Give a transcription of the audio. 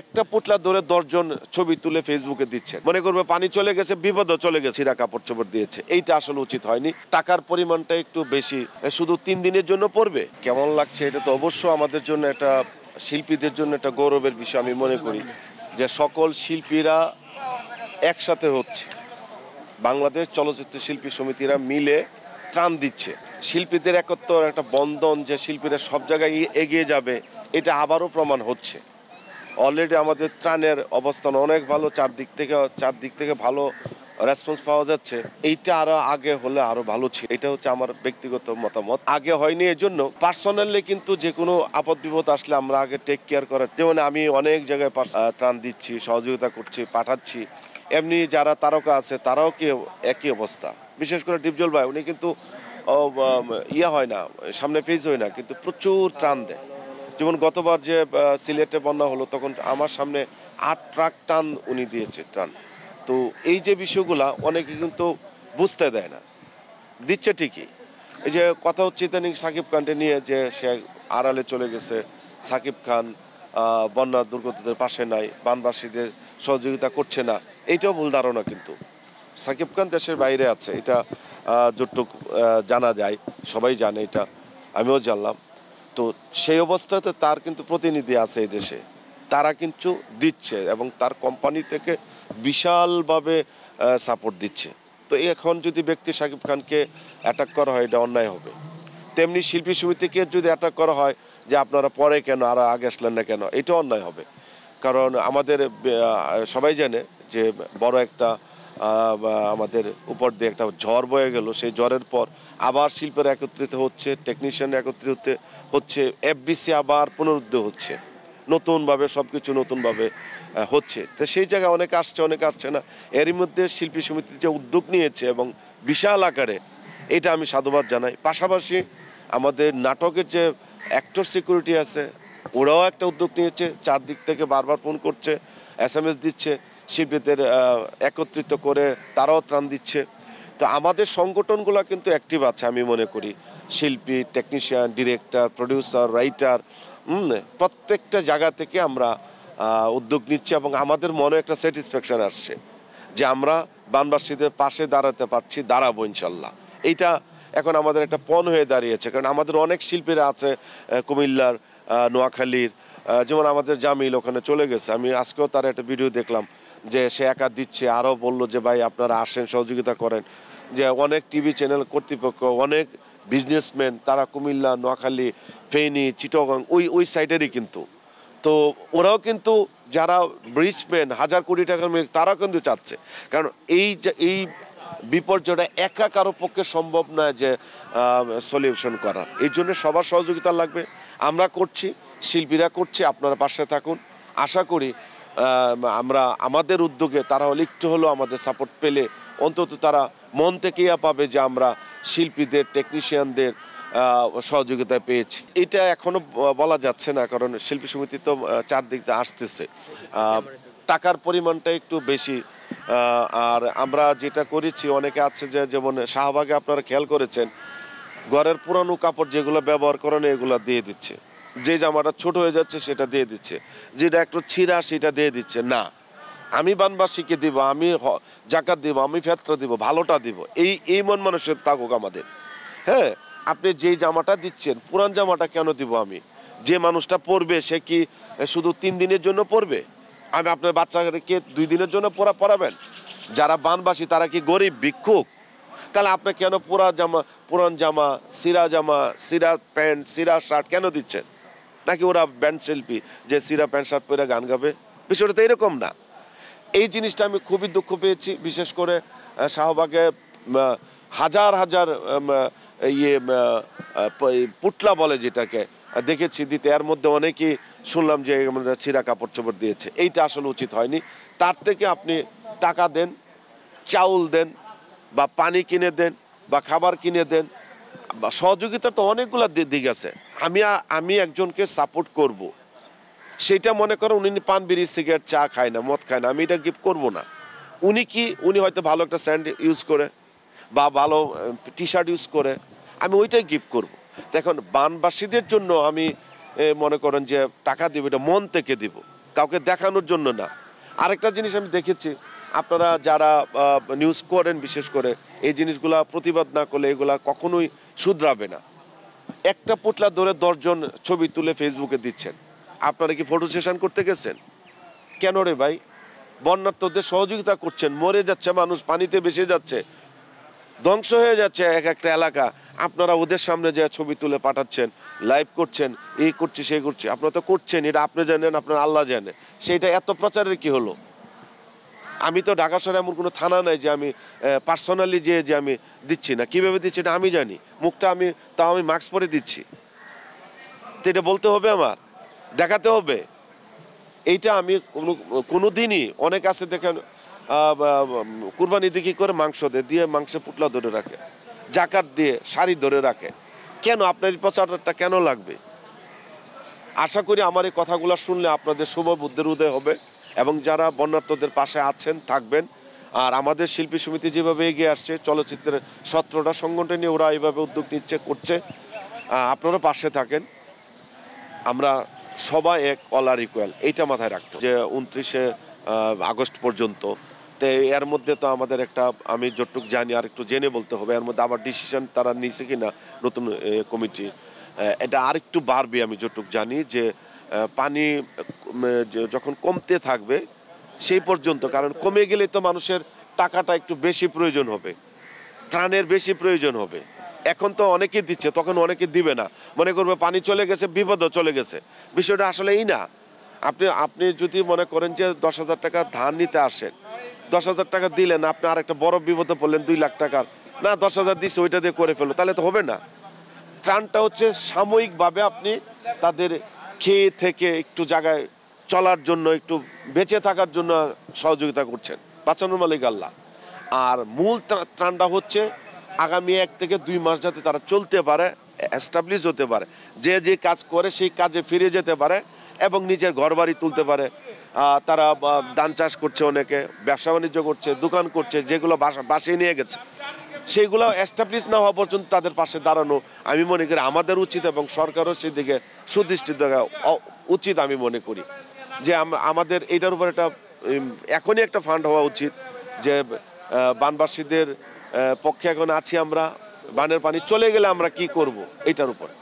একটা পোটলা ধরে দশজন ছবি তুলে ফেসবুকে দিচ্ছে মনে করবে পানি চলে গেছে বিপদও চলে গেছে সিরা কাপড় চোপড় দিয়েছে এইটা আসলে উচিত হয়নি টাকার পরিমাণটা একটু বেশি শুধু তিন দিনের জন্য পড়বে কেমন লাগছে এটা তো অবশ্য আমাদের জন্য একটা শিল্পীদের জন্য একটা গৌরবের বিষয় আমি মনে করি যে সকল শিল্পীরা একসাথে হচ্ছে বাংলাদেশ চলচ্চিত্র শিল্পী সমিতিরা মিলে ত্রাণ দিচ্ছে শিল্পীদের একত্র একটা বন্ধন যে শিল্পীরা সব জায়গায় এগিয়ে যাবে এটা আবারও প্রমাণ হচ্ছে অলরেডি আমাদের ত্রাণের অবস্থান অনেক ভালো চারদিক থেকে চারদিক থেকে ভালো রেসপন্স পাওয়া যাচ্ছে এইটা আরো আগে হলে আরো ভালো ছিল এটা হচ্ছে আমার ব্যক্তিগত মতামত আগে হয়নি এর জন্য পার্সোনালি কিন্তু যে কোনো আপদ বিপদ আসলে আমরা আগে টেক কেয়ার করার যেমন আমি অনেক জায়গায় ত্রাণ দিচ্ছি সহযোগিতা করছি পাঠাচ্ছি এমনি যারা তারকা আছে তারাও কি একই অবস্থা বিশেষ করে ডিপজল ভাই উনি কিন্তু ইয়ে হয় না সামনে ফেস হয় না কিন্তু প্রচুর ত্রাণ দেয় যেমন গতবার যে সিলেটে বন্যা হলো তখন আমার সামনে আট ট্রাক টান উনি দিয়েছে ট্রান তো এই যে বিষয়গুলা অনেকে কিন্তু বুঝতে দেয় না দিচ্ছে ঠিকই এই যে কথা হচ্ছে ইদানিং সাকিব খানকে নিয়ে যে সে আড়ালে চলে গেছে সাকিব খান বন্যা দুর্গতদের পাশে নাই বানবাসীদের সহযোগিতা করছে না এইটাও ভুল ধারণা কিন্তু সাকিব খান দেশের বাইরে আছে এটা যতটুক জানা যায় সবাই জানে এটা আমিও জানলাম তো সেই অবস্থাতে তার কিন্তু প্রতিনিধি আছে এই দেশে তারা কিন্তু দিচ্ছে এবং তার কোম্পানি থেকে বিশালভাবে সাপোর্ট দিচ্ছে তো এখন যদি ব্যক্তি সাকিব খানকে অ্যাটাক করা হয় এটা অন্যায় হবে তেমনি শিল্পী সমিতিকে যদি অ্যাটাক করা হয় যে আপনারা পরে কেন আর আগে আসলেন না কেন এটা অন্যায় হবে কারণ আমাদের সবাই জানে যে বড় একটা আমাদের উপর দিয়ে একটা ঝড় বয়ে গেল সেই ঝড়ের পর আবার শিল্পের একত্রিত হচ্ছে টেকনিশিয়ান একত্রিত হচ্ছে এফবিসি আবার পুনরুদ্ধ হচ্ছে নতুনভাবে সব কিছু নতুনভাবে হচ্ছে তো সেই জায়গায় অনেক আসছে অনেক আসছে না এরই মধ্যে শিল্পী সমিতি যে উদ্যোগ নিয়েছে এবং বিশাল আকারে এটা আমি সাধুবাদ জানাই পাশাপাশি আমাদের নাটকের যে অ্যাক্টর সিকিউরিটি আছে ওরাও একটা উদ্যোগ নিয়েছে চারদিক থেকে বারবার ফোন করছে এস দিচ্ছে শিল্পীদের একত্রিত করে তারাও ত্রাণ দিচ্ছে তো আমাদের সংগঠনগুলো কিন্তু অ্যাক্টিভ আছে আমি মনে করি শিল্পী টেকনিশিয়ান ডিরেক্টর প্রডিউসার রাইটার প্রত্যেকটা জায়গা থেকে আমরা উদ্যোগ নিচ্ছি এবং আমাদের মনে একটা স্যাটিসফ্যাকশান আসছে যে আমরা বানবাসীদের পাশে দাঁড়াতে পারছি দাঁড়াব ইনশাল্লাহ এইটা এখন আমাদের একটা পণ হয়ে দাঁড়িয়েছে কারণ আমাদের অনেক শিল্পীরা আছে কুমিল্লার নোয়াখালীর যেমন আমাদের জামিল ওখানে চলে গেছে আমি আজকেও তার একটা ভিডিও দেখলাম যে সে একা দিচ্ছে আরও বললো যে ভাই আপনারা আসেন সহযোগিতা করেন যে অনেক টিভি চ্যানেল কর্তৃপক্ষ অনেক বিজনেসম্যান তারা কুমিল্লা নোয়াখালী ফেনি চিটগাং ওই ওই সাইডেরই কিন্তু তো ওরাও কিন্তু যারা ব্রিজম্যান হাজার কোটি টাকার মিল তারা কিন্তু চাচ্ছে কারণ এই এই বিপর্যয়টা একা কারো পক্ষে সম্ভব নয় যে সলিউশন করার এই জন্য সবার সহযোগিতা লাগবে আমরা করছি শিল্পীরা করছি আপনারা পাশে থাকুন আশা করি আমরা আমাদের উদ্যোগে তারা হলে একটু হলেও আমাদের সাপোর্ট পেলে অন্তত তারা মন থেকে ইয়া পাবে যে আমরা শিল্পীদের টেকনিশিয়ানদের সহযোগিতা পেয়েছি এটা এখনও বলা যাচ্ছে না কারণ শিল্পী সমিতি তো চারদিক দিয়ে আসতেছে টাকার পরিমাণটা একটু বেশি আর আমরা যেটা করেছি অনেকে আছে যে যেমন শাহবাগে আপনারা খেয়াল করেছেন ঘরের পুরানো কাপড় যেগুলো ব্যবহার করেন এগুলো দিয়ে দিচ্ছে যে জামাটা ছোট হয়ে যাচ্ছে সেটা দিয়ে দিচ্ছে যেটা একটু ছিঁড়া সেটা দিয়ে দিচ্ছে না আমি বানবাসীকে দিব আমি জাকাত দিব আমি ফেতরা দিব ভালোটা দিব এই এই মন মানুষের থাকুক আমাদের হ্যাঁ আপনি যে জামাটা দিচ্ছেন পুরান জামাটা কেন দিব আমি যে মানুষটা পরবে সে কি শুধু তিন দিনের জন্য পরবে আমি আপনার বাচ্চাকে দুই দিনের জন্য পড়া পড়াবেন যারা বানবাসী তারা কি গরিব ভিক্ষুক তাহলে আপনি কেন পুরা জামা পুরান জামা সিরা জামা সিরা প্যান্ট সিরা শার্ট কেন দিচ্ছেন নাকি ওরা ব্যান্ড শিল্পী যে সিরা প্যান্ট শার্ট পরে গান গাবে বিষয়টা তো এরকম না এই জিনিসটা আমি খুবই দুঃখ পেয়েছি বিশেষ করে শাহবাগে হাজার হাজার ইয়ে পুটলা বলে যেটাকে দেখেছি দিতে এর মধ্যে অনেকেই শুনলাম যে ছিঁড়া কাপড় চোপড় দিয়েছে এইটা আসলে উচিত হয়নি তার থেকে আপনি টাকা দেন চাউল দেন বা পানি কিনে দেন বা খাবার কিনে দেন সহযোগিতা তো অনেকগুলো দিক আছে আমি আমি একজনকে সাপোর্ট করব। সেটা মনে করো উনি পান বিড়ি সিগারেট চা খায় না মদ খায় না আমি এটা গিফট করব না উনি কি উনি হয়তো ভালো একটা স্যান্ড ইউজ করে বা ভালো টি শার্ট ইউজ করে আমি ওইটাই গিফট করব। দেখুন বানবাসীদের জন্য আমি মনে করেন যে টাকা দেবো এটা মন থেকে দেবো কাউকে দেখানোর জন্য না আরেকটা জিনিস আমি দেখেছি আপনারা যারা নিউজ করেন বিশেষ করে এই জিনিসগুলা প্রতিবাদ না করলে এগুলা কখনোই শুধরাবে না একটা পোটলা ধরে দশজন ছবি তুলে ফেসবুকে দিচ্ছেন আপনারা কি ফটো সেশন করতে গেছেন কেন রে ভাই বন্যার্থদের সহযোগিতা করছেন মরে যাচ্ছে মানুষ পানিতে বেসে যাচ্ছে ধ্বংস হয়ে যাচ্ছে এক একটা এলাকা আপনারা ওদের সামনে যে ছবি তুলে পাঠাচ্ছেন লাইভ করছেন এই করছি সেই করছি আপনারা তো করছেন এটা আপনি জানেন আপনার আল্লাহ জানে সেইটা এত প্রচারের কি হলো আমি তো ঢাকা শহরে এমন কোনো থানা নাই যে আমি পার্সোনালি যে যে আমি দিচ্ছি না কীভাবে দিচ্ছি এটা আমি জানি মুখটা আমি তাও আমি মাস্ক পরে দিচ্ছি তো এটা বলতে হবে আমার দেখাতে হবে এইটা আমি কোনো কোনো দিনই অনেক আছে দেখেন কুরবানি দিকে করে মাংস দেয় দিয়ে মাংসে পুটলা ধরে রাখে জাকাত দিয়ে শাড়ি ধরে রাখে কেন আপনার প্রচারটা কেন লাগবে আশা করি আমার এই কথাগুলো শুনলে আপনাদের শুভ বুদ্ধের উদয় হবে এবং যারা বন্যার্থদের পাশে আছেন থাকবেন আর আমাদের শিল্পী সমিতি যেভাবে এগিয়ে আসছে চলচ্চিত্রের সত্রটা সংগঠনে ওরা এইভাবে উদ্যোগ নিচ্ছে করছে আপনারা পাশে থাকেন আমরা সবাই এক অল আর ইকুয়াল এইটা মাথায় রাখতে যে উনত্রিশে আগস্ট পর্যন্ত তো এর মধ্যে তো আমাদের একটা আমি যতটুক জানি আর একটু জেনে বলতে হবে এর মধ্যে আবার ডিসিশন তারা নিছে না নতুন কমিটি এটা আরেকটু বাড়বে আমি যতটুক জানি যে পানি যখন কমতে থাকবে সেই পর্যন্ত কারণ কমে গেলে তো মানুষের টাকাটা একটু বেশি প্রয়োজন হবে ত্রাণের বেশি প্রয়োজন হবে এখন তো অনেকে দিচ্ছে তখন অনেকে দিবে না মনে করবে পানি চলে গেছে বিপদও চলে গেছে বিষয়টা আসলে এই না আপনি আপনি যদি মনে করেন যে দশ হাজার টাকা ধান নিতে আসেন দশ হাজার টাকা দিলেন আপনি আর একটা বড় বিপদে পড়লেন দুই লাখ টাকার না দশ হাজার দিচ্ছে ওইটা দিয়ে করে ফেলো তাহলে তো হবে না ত্রাণটা হচ্ছে সাময়িকভাবে আপনি তাদের খেয়ে থেকে একটু জায়গায় চলার জন্য একটু বেঁচে থাকার জন্য সহযোগিতা করছেন বাঁচানোর মালিক আল্লাহ আর মূল ত্রাণটা হচ্ছে আগামী এক থেকে দুই মাস যাতে তারা চলতে পারে অ্যাস্টাবলিশ হতে পারে যে যে কাজ করে সেই কাজে ফিরে যেতে পারে এবং নিজের ঘর বাড়ি তুলতে পারে তারা ধান চাষ করছে অনেকে ব্যবসা বাণিজ্য করছে দোকান করছে যেগুলো বাসিয়ে নিয়ে গেছে সেইগুলো অ্যাস্টাবলিশ না হওয়া পর্যন্ত তাদের পাশে দাঁড়ানো আমি মনে করি আমাদের উচিত এবং সরকারও সেদিকে সুদৃষ্টি দেওয়া উচিত আমি মনে করি যে আমাদের এটার উপর একটা এখনই একটা ফান্ড হওয়া উচিত যে বানবাসীদের পক্ষে এখন আছি আমরা বানের পানি চলে গেলে আমরা কি করব এটার উপরে